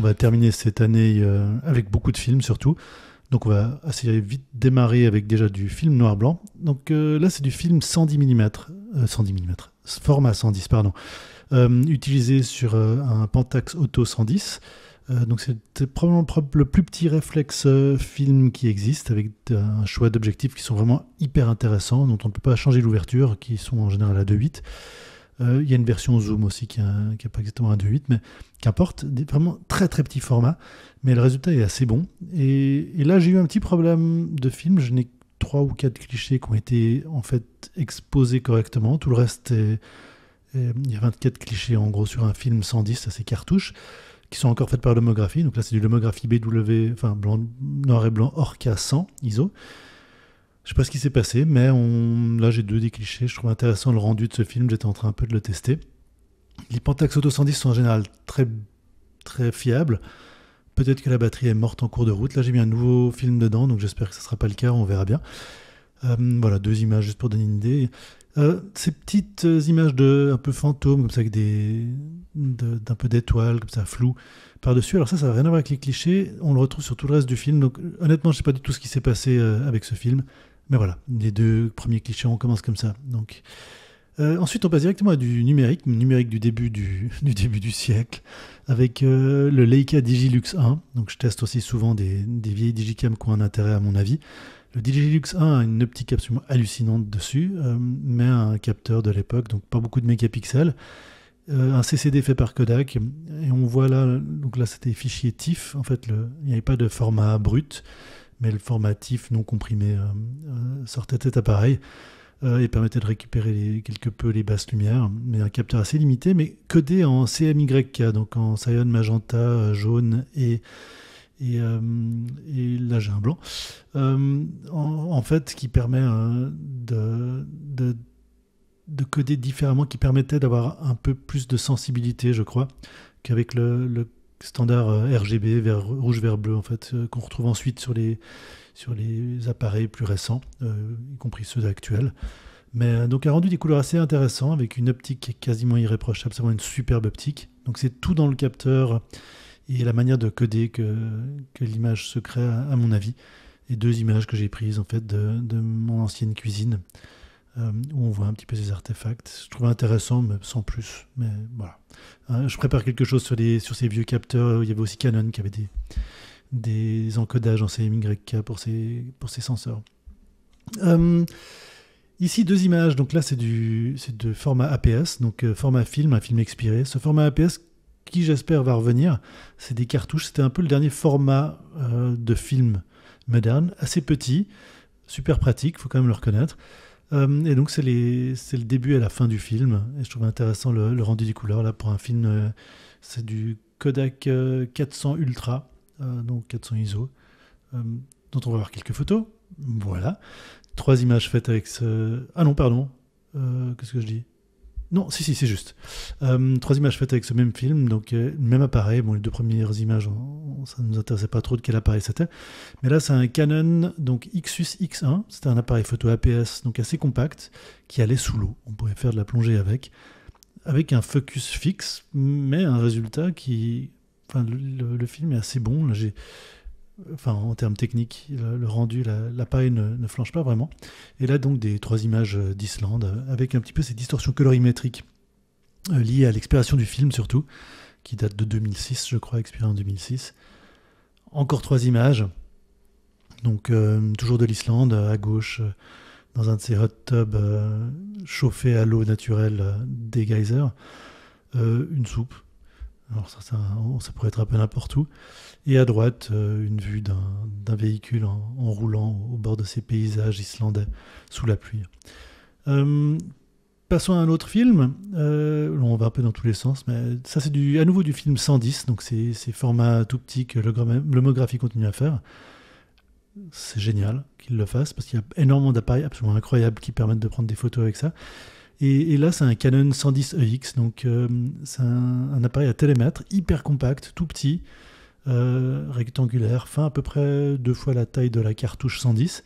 On va terminer cette année euh, avec beaucoup de films surtout. Donc on va assez vite démarrer avec déjà du film noir-blanc. Donc euh, là c'est du film 110 mm, 110 mm, format 110 pardon, euh, utilisé sur un Pentax Auto 110. donc c'est probablement le plus petit réflexe film qui existe avec un choix d'objectifs qui sont vraiment hyper intéressants dont on ne peut pas changer l'ouverture qui sont en général à 2.8. Euh, il y a une version zoom aussi qui n'a pas exactement un 2.8, mais qu'importe, vraiment très très petit format. Mais le résultat est assez bon. Et, là, j'ai eu un petit problème de film. Je n'ai trois ou quatre clichés qui ont été en fait exposés correctement. Tout le reste est, Il y a 24 clichés en gros sur un film 110, c'est ces cartouches, qui sont encore faites par l'homographie. Donc là, c'est du l'homographie BW, enfin noir et blanc, Orca 100, ISO. Je sais pas ce qui s'est passé, mais on... là j'ai deux des clichés. Je trouve intéressant le rendu de ce film. J'étais en train un peu de le tester. Les Pentax Auto 110 sont en général très, très fiables. Peut-être que la batterie est morte en cours de route. Là j'ai mis un nouveau film dedans, donc j'espère que ce ne sera pas le cas. On verra bien. Euh, voilà, deux images juste pour donner une idée. Euh, ces petites images de un peu fantômes, comme ça, avec des d'un peu d'étoiles, comme ça, flou par-dessus. Alors ça, ça n'a rien à voir avec les clichés. On le retrouve sur tout le reste du film. Donc honnêtement, je ne sais pas du tout ce qui s'est passé euh, avec ce film. Mais voilà, les deux premiers clichés, on commence comme ça. Donc, euh, ensuite, on passe directement à du numérique, numérique du début du, début du siècle, avec euh, le Leica Digilux 1. Donc, je teste aussi souvent des, vieilles digicam qui ont un intérêt, à mon avis. Le Digilux 1 a une optique absolument hallucinante dessus, euh, mais un capteur de l'époque, donc pas beaucoup de mégapixels. un CCD fait par Kodak. Et on voit là, donc là c'était fichier TIFF, en fait, il n'y avait pas de format brut mais le formatif non comprimé euh, euh, sortait de cet appareil euh, et permettait de récupérer quelque peu les basses lumières, mais un capteur assez limité, mais codé en CMYK, donc en cyan magenta, jaune et, là j'ai un blanc, en, fait qui permet de, coder différemment, qui permettait d'avoir un peu plus de sensibilité, je crois, qu'avec le standard euh, RGB, rouge, vert, bleu, en fait, euh, qu'on retrouve ensuite sur les, sur les appareils plus récents, euh, y compris ceux actuels. Mais donc a rendu des couleurs assez intéressantes avec une optique quasiment irréprochable, c'est une superbe optique. Donc c'est tout dans le capteur et la manière de coder que, l'image se crée à, mon avis. Et deux images que j'ai prises en fait de mon ancienne cuisine. Euh, où on voit un petit peu ces artefacts. Je trouve intéressant, mais sans plus. Mais voilà. Euh, je prépare quelque chose sur, sur ces vieux capteurs. Il y avait aussi Canon qui avait des, encodages en CMYK pour ces pour senseurs. Euh, ici, deux images. Donc là, c'est du de format APS, donc format film, un film expiré. Ce format APS qui j'espère va revenir, c'est des cartouches. C'était un peu le dernier format de film moderne, assez petit, super pratique, il faut quand même le reconnaître. Euh, et donc, c'est le début et la fin du film. Et je trouve intéressant le, rendu des couleurs. Là, pour un film, euh, c'est du Kodak 400 euh, Ultra, donc 400 ISO, dont on va voir quelques photos. Voilà. Trois images faites avec ce. Ah non, pardon. Qu'est-ce que je dis non, si, si, c'est juste. trois images faites avec ce même film, donc même appareil. Bon, les deux premières images en, ça ne nous intéressait pas trop de quel appareil c'était. Mais là, c'est un Canon donc Xus X1. C'était un appareil photo APS, donc assez compact, qui allait sous l'eau. On pouvait faire de la plongée avec, avec un focus fixe, mais un résultat qui. Enfin, le, film est assez bon. Enfin, en termes techniques, le, rendu, l'appareil ne, ne flanche pas vraiment. Et là, donc, des trois images d'Islande, avec un petit peu ces distorsions colorimétriques euh, liées à l'expiration du film surtout, qui date de 2006, je crois, expiré en 2006. Encore trois images. Donc, euh, toujours de l'Islande, à gauche, euh, dans un de ces hot tubs euh, chauffés à l'eau naturelle des geysers, une soupe. Alors, ça, ça, pourrait être un peu n'importe où. Et à droite, une vue d'un véhicule en, roulant au bord de ces paysages islandais sous la pluie. Passons à un autre film. Euh, on va un peu dans tous les sens, mais ça c'est à nouveau du film 110, donc c'est, format tout petit que l'homographie continue à faire. C'est génial qu'il le fasse parce qu'il y a énormément d'appareils absolument incroyables qui permettent de prendre des photos avec ça. Et, là, c'est un Canon 110 EX, donc euh, c'est un, appareil à télémètre, hyper compact, tout petit, euh, rectangulaire, fin à peu près deux fois la taille de la cartouche 110.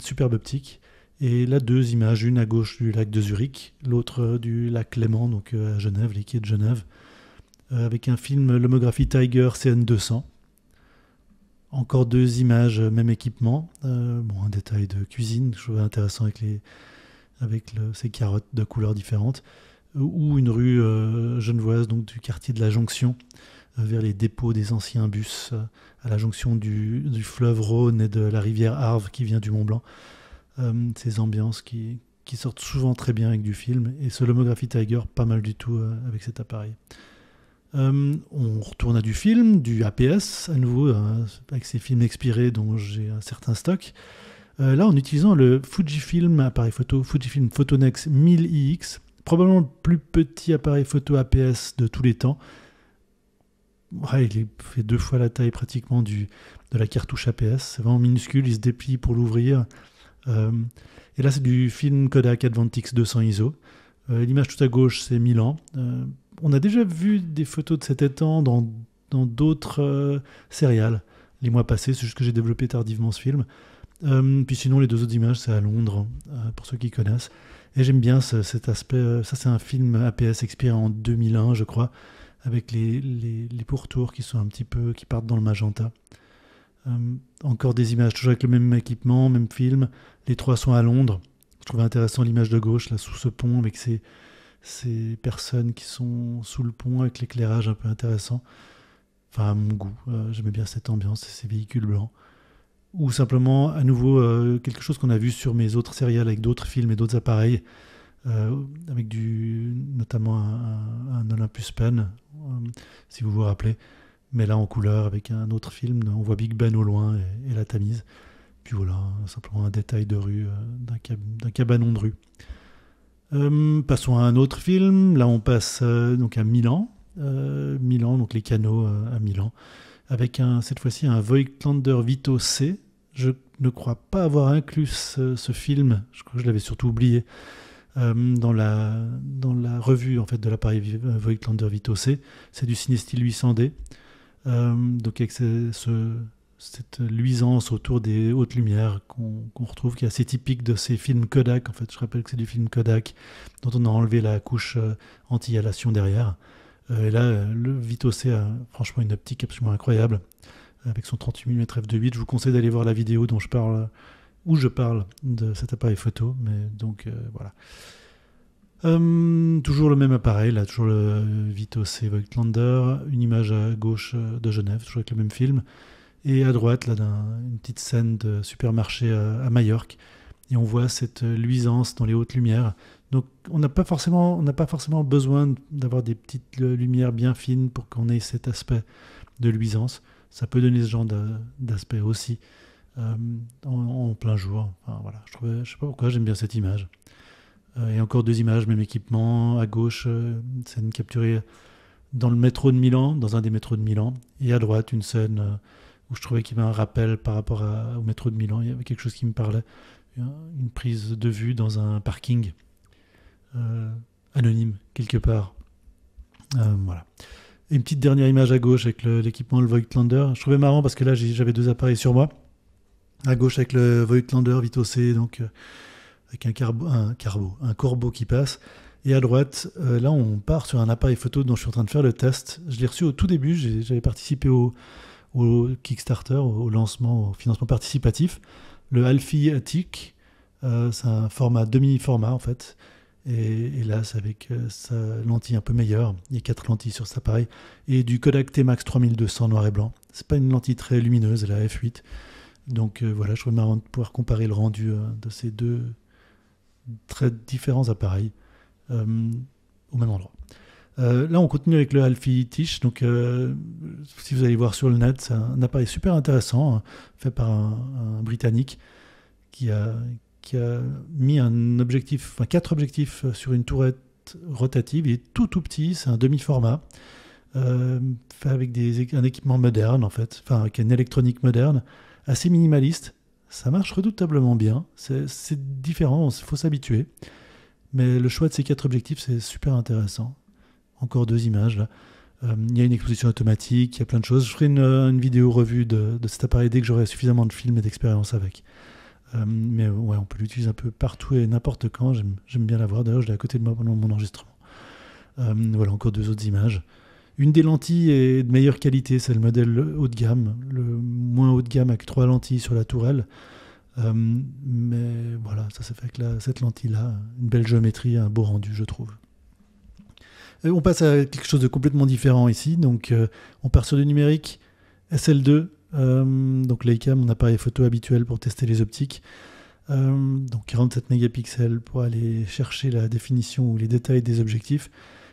superbe optique. Et là, deux images, une à gauche du lac de Zurich, l'autre du lac Clément, donc euh, à Genève, les quais de Genève, euh, avec un film L'homographie Tiger CN200. Encore deux images, euh, même équipement. un détail de cuisine, je trouvais intéressant avec, ces carottes de couleurs différentes. Ou une rue genevoise, donc du quartier de la Jonction, vers les dépôts des anciens bus, à la jonction du, du, fleuve Rhône et de la rivière Arve qui vient du Mont Blanc. Euh, ces ambiances qui, sortent souvent très bien avec du film, et ce Lomography Tiger, pas mal du tout euh, avec cet appareil. Euh, on retourne à du film, du APS, à nouveau, avec ces films expirés dont j'ai un certain stock. là, en utilisant le Fujifilm appareil photo, Fujifilm Photonex 1000iX, probablement le plus petit appareil photo APS de tous les temps. il fait deux fois la taille pratiquement du, de la cartouche APS. C'est vraiment minuscule, il se déplie pour l'ouvrir. Euh, et là, c'est du film Kodak Advantix 200 ISO. Euh, l'image tout à gauche, c'est Milan. Euh, on a déjà vu des photos de cet étang dans d'autres séries, les mois passés. C'est juste que j'ai développé tardivement ce film. puis sinon, les deux autres images, c'est à Londres, pour ceux qui connaissent. Et j'aime bien cet aspect. ça, c'est un film APS expiré en 2001, je crois, avec les, les, pourtours qui sont un petit peu, qui partent dans le magenta. Euh, encore des images, toujours avec le même équipement, même film. Les trois sont à Londres. Je trouvais intéressant l'image de gauche, là, sous ce pont, avec ces, personnes qui sont sous le pont, avec l'éclairage un peu intéressant. Enfin, à mon goût, euh, j'aimais bien cette ambiance et ces véhicules blancs. Ou simplement, à nouveau, euh, quelque chose qu'on a vu sur mes autres séries avec d'autres films et d'autres appareils, avec du, notamment un Olympus Pen, si vous vous rappelez mais là en couleur avec un autre film. On voit Big Ben au loin et, la Tamise. Puis voilà, simplement un détail de rue, euh, d'un cabanon de rue. Euh, passons à un autre film. Là, on passe euh, donc à Milan. Milan, donc les canaux à Milan. Avec un, cette fois-ci un Voigtlander Vito C. Je ne crois pas avoir inclus ce, film. Je crois que je l'avais surtout oublié. dans, la, dans la revue en fait de l'appareil Voigtlander Vito C. C'est du ciné-style 800D. Euh, donc avec ce, cette luisance autour des hautes lumières qu'on retrouve, qui est assez typique de ces films Kodak. En fait, je rappelle que c'est du film Kodak dont on a enlevé la couche euh, anti-halation derrière. Euh, et là, le Vito-C a franchement une optique absolument incroyable avec son 38 mm f2.8. Je vous conseille d'aller voir la vidéo dont je parle, où je parle de cet appareil photo. Mais donc voilà. Hum, toujours le même appareil, là, toujours le Vito C. Voigtlander, une image à gauche euh, de Genève, toujours avec le même film, et à droite, là, une petite scène de supermarché à, à Majorque, et on voit cette euh, luisance dans les hautes lumières. Donc, on n'a pas forcément, on n'a pas forcément besoin d'avoir des petites euh, lumières bien fines pour qu'on ait cet aspect de luisance. Ça peut donner ce genre d'aspect aussi hum, en, plein jour. Enfin, voilà, je ne sais pas pourquoi j'aime bien cette image. Euh, et encore deux images, même équipement, à gauche, euh, une scène capturée dans le métro de Milan, dans un des métros de Milan, et à droite, une scène euh, où je trouvais qu'il y avait un rappel par rapport au métro de Milan, il y avait quelque chose qui me parlait, une prise de vue dans un parking anonyme, quelque part. voilà. Et une petite dernière image à gauche avec l'équipement, le, Voigtlander. Je trouvais marrant parce que là, j'avais deux appareils sur moi. À gauche avec le Voigtlander Vito C, donc avec un, carbo, un, un corbeau qui passe. Et à droite, euh, là, on part sur un appareil photo dont je suis en train de faire le test. Je l'ai reçu au tout début, j'avais participé au, au, Kickstarter, au lancement, au financement participatif. Le Alfie Attic, euh, c'est un format demi-format en fait. Et, là, c'est avec euh, sa lentille un peu meilleure. Il y a quatre lentilles sur cet appareil. Et du Kodak T-Max 3200 noir et blanc. C'est pas une lentille très lumineuse, la f8. Donc voilà, je trouve marrant de pouvoir comparer le rendu de ces deux très différents appareils euh, au même endroit. Euh, là, on continue avec le Alfie Tisch. Donc, euh, si vous allez voir sur le net, c'est un, appareil super intéressant, hein, fait par un, Britannique qui a, mis un objectif, enfin quatre objectifs sur une tourette rotative. Il est tout tout petit, c'est un demi-format, fait avec des, un équipement moderne en fait, enfin avec une électronique moderne, assez minimaliste ça marche redoutablement bien. C'est différent, il faut s'habituer. Mais le choix de ces quatre objectifs, c'est super intéressant. Encore deux images là. Euh, il y a une exposition automatique, il y a plein de choses. Je ferai une, euh, vidéo revue de, cet appareil dès que j'aurai suffisamment de films et d'expérience avec. Euh, mais ouais, on peut l'utiliser un peu partout et n'importe quand. J'aime bien l'avoir. D'ailleurs, je l'ai à côté de moi pendant mon enregistrement. voilà, encore deux autres images. Une des lentilles est de meilleure qualité, c'est le modèle haut de gamme, le moins haut de gamme avec trois lentilles sur la tourelle. Euh, mais voilà, ça s'est fait avec cette lentille-là, une belle géométrie, un beau rendu, je trouve. Euh, on passe à quelque chose de complètement différent ici, donc euh, on part sur du numérique, SL2, donc Leica, mon appareil photo habituel pour tester les optiques. donc 47 mégapixels pour aller chercher la définition ou les détails des objectifs.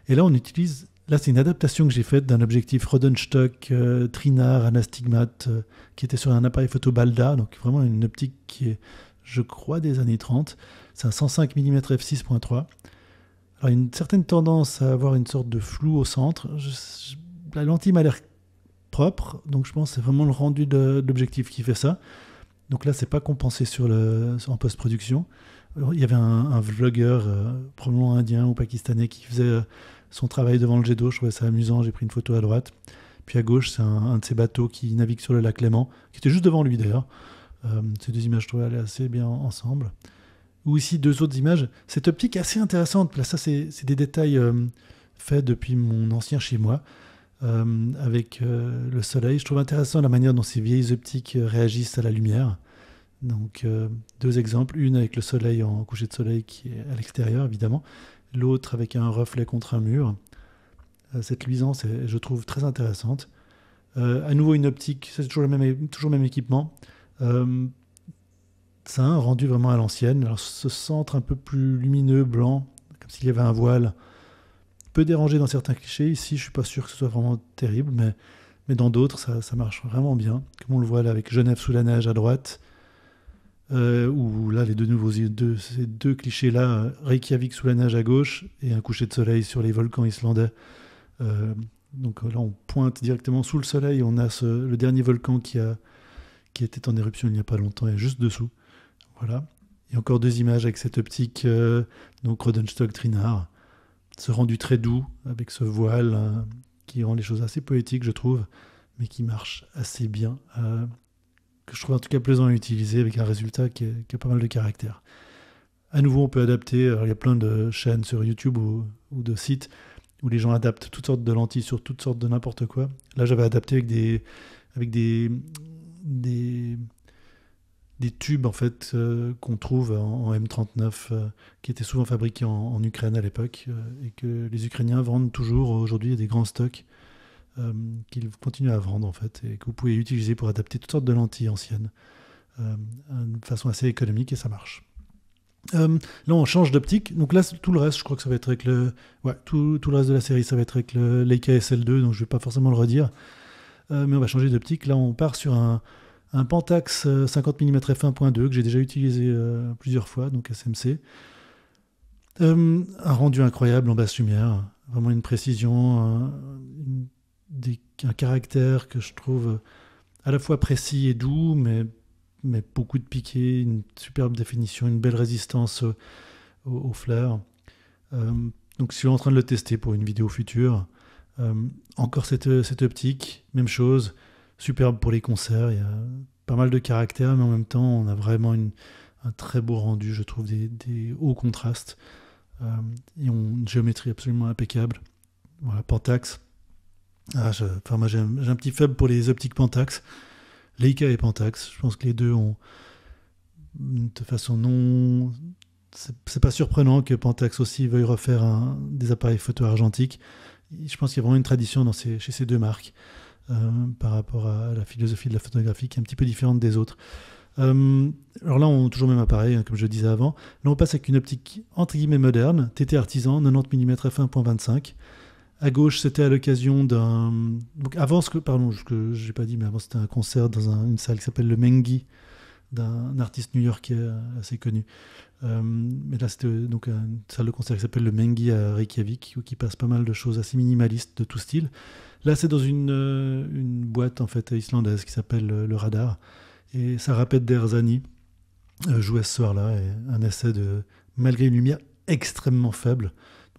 Et là, on utilise Là, c'est une adaptation que j'ai faite d'un objectif Rodenstock, euh, Trinar Anastigmat euh, qui était sur un appareil photo Balda, donc vraiment une optique qui est, je crois, des années 30. C'est un 105 mm f6.3. Alors, une certaine tendance à avoir une sorte de flou au centre. la lentille m'a l'air propre, donc je pense que c'est vraiment le rendu de, l'objectif qui fait ça. Donc là, c'est pas compensé sur le, en post-production. Il y avait un, un vlogger, euh, probablement indien ou pakistanais, qui faisait son travail devant le jet d'eau. Je trouvais ça amusant. J'ai pris une photo à droite. Puis à gauche, c'est un, de ses bateaux qui navigue sur le lac Léman, qui était juste devant lui d'ailleurs. Euh, ces deux images, je trouvais, assez bien ensemble. Ou ici, deux autres images. Cette optique assez intéressante. Là, ça, c'est des détails euh, faits depuis mon ancien chez moi, euh, avec le soleil. Je trouve intéressant la manière dont ces vieilles optiques réagissent à la lumière. Donc, deux exemples. Une avec le soleil en coucher de soleil qui est à l'extérieur, évidemment l'autre avec un reflet contre un mur. Euh, cette luisance, est, je trouve, très intéressante. Euh, à nouveau, une optique, c'est toujours, le même, toujours même équipement. Euh, ça rendu vraiment à l'ancienne. Alors, ce centre un peu plus lumineux, blanc, comme s'il y avait un voile, peut dérangé dans certains clichés. Ici, je suis pas sûr que ce soit vraiment terrible, mais, mais dans d'autres, ça, ça, marche vraiment bien. Comme on le voit là avec Genève sous la neige à droite, euh, où là, les deux nouveaux, ces deux clichés-là, Reykjavik sous la nage à gauche et un coucher de soleil sur les volcans islandais. Euh, donc là, on pointe directement sous le soleil. On a le dernier volcan qui, a, qui était en éruption il n'y a pas longtemps et juste dessous. Voilà. Et encore deux images avec cette optique, euh, donc Rodenstock Trinard. Ce rendu très doux avec ce voile euh, qui rend les choses assez poétiques, je trouve, mais qui marche assez bien que je trouve en tout cas plaisant à utiliser avec un résultat qui, a pas mal de caractère. À nouveau, on peut adapter. Euh, il y a plein de chaînes sur YouTube ou, de sites où les gens adaptent toutes sortes de lentilles sur toutes sortes de n'importe quoi. Là, j'avais adapté avec des des tubes en fait euh, qu'on trouve en, M39 euh, qui étaient souvent fabriqués en, Ukraine à l'époque et que les Ukrainiens vendent toujours aujourd'hui à des grands stocks euh, qu'il continue à vendre en fait et que vous pouvez utiliser pour adapter toutes sortes de lentilles anciennes euh, euh de façon assez économique et ça marche. Euh, là, on change d'optique. Donc là, tout le reste, je crois que ça va être avec le, ouais, tout, tout, le reste de la série, ça va être avec le Leica SL2, donc je vais pas forcément le redire. mais on va changer d'optique. Là, on part sur un, un Pentax 50 mm f1.2 que j'ai déjà utilisé plusieurs fois, donc SMC. un rendu incroyable en basse lumière, vraiment une précision, un caractère que je trouve euh, à la fois précis et doux, mais, mais beaucoup de piquets, une superbe définition, une belle résistance aux, fleurs. Euh, donc je suis en train de le tester pour une vidéo future. Euh, encore cette, cette, optique, même chose, superbe pour les concerts, il y a pas mal de caractère, mais en même temps on a vraiment une, un très beau rendu, je trouve, des, des hauts contrastes et une géométrie absolument impeccable. Voilà, Pentax, ah, moi, j'ai un, petit faible pour les optiques Pentax, Leica et Pentax. Je pense que les deux ont, de façon non, c'est, pas surprenant que Pentax aussi veuille refaire un, des appareils photo argentiques. Je pense qu'il y a vraiment une tradition chez ces deux marques euh, par rapport à la philosophie de la photographie qui est un petit peu différente des autres. Euh, alors là, on a toujours le même appareil, hein, comme je disais avant. Là, on passe avec une optique entre guillemets moderne, TT artisan, 90 mm f1.25. À gauche, c'était à l'occasion d'un. Avant, ce que. Pardon, que j'ai pas dit, mais avant, c'était un concert dans une salle qui s'appelle le Mengi, d'un artiste new-yorkais euh, assez connu. Euh, mais là, c'était euh, donc une salle de concert qui s'appelle le Mengi à Reykjavik, où qui passe pas mal de choses assez minimalistes de tout style. Là, c'est dans une, boîte en fait islandaise qui s'appelle le Radar. Et Sarah Derzani jouait ce soir-là, un essai de, malgré une lumière extrêmement faible,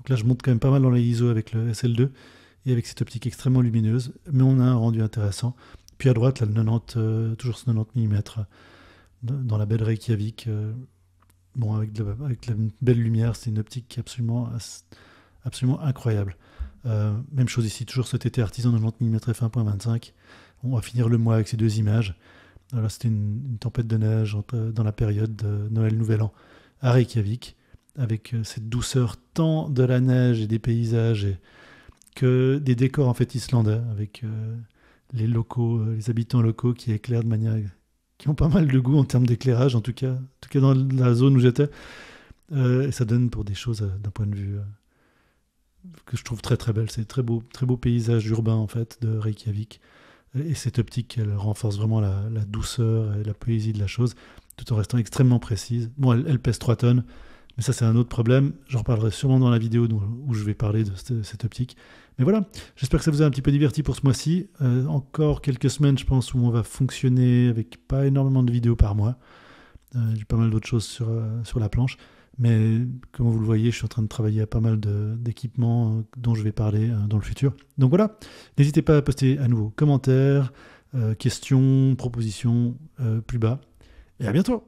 donc là, je monte quand même pas mal dans les ISO avec le SL2 et avec cette optique extrêmement lumineuse, mais on a un rendu intéressant. Puis à droite, là, 90, euh, toujours ce 90 mm euh, dans la belle Reykjavik. Euh, bon, avec, la belle lumière, c'est une optique absolument, incroyable. même chose ici, toujours ce TT Artisan 90 mm f1.25. On va finir le mois avec ces deux images. Alors, c'était une, tempête de neige dans la période Noël-Nouvel An à Reykjavik avec euh, cette douceur tant de la neige et des paysages et que des décors en fait islandais avec euh, les locaux, euh, les habitants locaux qui éclairent de manière qui ont pas mal de goût en termes d'éclairage en tout cas, en tout cas dans la zone où j'étais. et ça donne pour des choses d'un point de vue que je trouve très très belle. C'est très beau, très beau paysage urbain en fait de Reykjavik. Et cette optique, elle renforce vraiment la, douceur et la poésie de la chose, tout en restant extrêmement précise. Bon, elle, elle pèse 3 tonnes, mais ça, c'est un autre problème. J'en reparlerai sûrement dans la vidéo où je vais parler de cette, optique. Mais voilà, j'espère que ça vous a un petit peu diverti pour ce mois-ci. Euh, encore quelques semaines, je pense, où on va fonctionner avec pas énormément de vidéos par mois. Euh, j'ai pas mal d'autres choses sur, euh, sur la planche. Mais comme vous le voyez, je suis en train de travailler à pas mal d'équipements dont je vais parler dans le futur. Donc voilà, n'hésitez pas à poster à nouveau commentaires, questions, propositions plus bas. Et à bientôt!